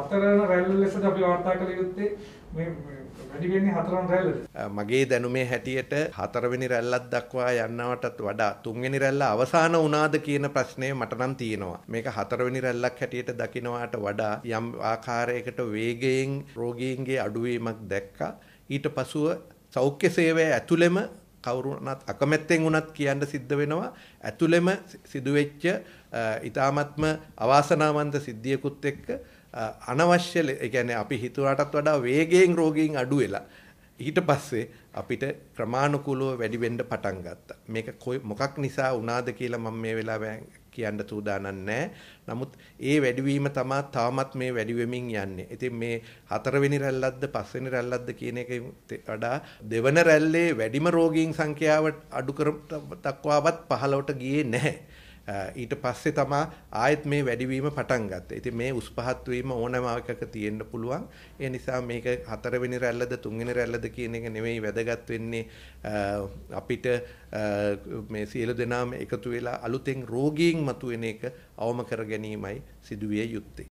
හතරන රැල්ල ලෙසද අපි වාර්තා කළ යුත්තේ මේ මගේ දැනුමේ හැටියට හතරවෙනි රැල්ලක් දක්වා යන්නවටත් වඩා තුන්වෙනි රැල්ල අවසාන වුණාද කියන ප්‍රශ්නය මට නම් තියෙනවා. මේක හතරවෙනි රැල්ලක් හැටියට දකිනවාට වඩා යම් ආකාරයකට වේගයෙන් රෝගීන්ගේ අඩුවීමක් දැක්කා. ඊට පසුව සෞඛ්‍ය සේවය ඇතුළෙම කවුරුනත් අකමැත්තෙන් වුණත් කියන්න සිද්ධ වෙනවා ඇතුළෙම සිදුවෙච්ච ඊ타මත්ම අවාසනාවන්ත සිද්ධියකුත් එක්ක අනවශ්‍ය ඒ කියන්නේ අපි හිතුවාටත් වඩා වේගයෙන් රෝගීන් අඩු වෙලා ඊට පස්සේ අපිට ක්‍රමානුකූලව වැඩි වෙන්න පටන් ගත්තා. මේක මොකක් නිසා වුණාද කියලා මම මේ වෙලාවෙන් කියන්න සූදානම් නැහැ. නමුත් ඒ වැඩිවීම තමයි තාමත් මේ වැඩි වෙමින් යන්නේ. ඉතින් මේ හතරවෙනි රැල්ලක්ද පස්වෙනි රැල්ලක්ද කියන එක වඩා දෙවන රැල්ලේ වැඩිම රෝගීන් සංඛ්‍යාව අඩු කර දක්වාවත් 15ට ගියේ නැහැ. ඊට පස්සේ තමා ආයෙත් මේ වැඩිවීම පටන් ගත්තා. ඉතින් මේ උස් පහත් වීම ඕනම එකක තියෙන්න පුළුවන්. ඒ නිසා මේක හතරවෙනි රැල්ලද තුන්වෙනි රැල්ලද කියන එක නෙවෙයි වැදගත් වෙන්නේ අපිට මේ සියලු දෙනාම එකතු වෙලා අලුතෙන් රෝගීන් මතුවෙන එක අවම කර ගැනීමයි සිදුවිය යුත්තේ.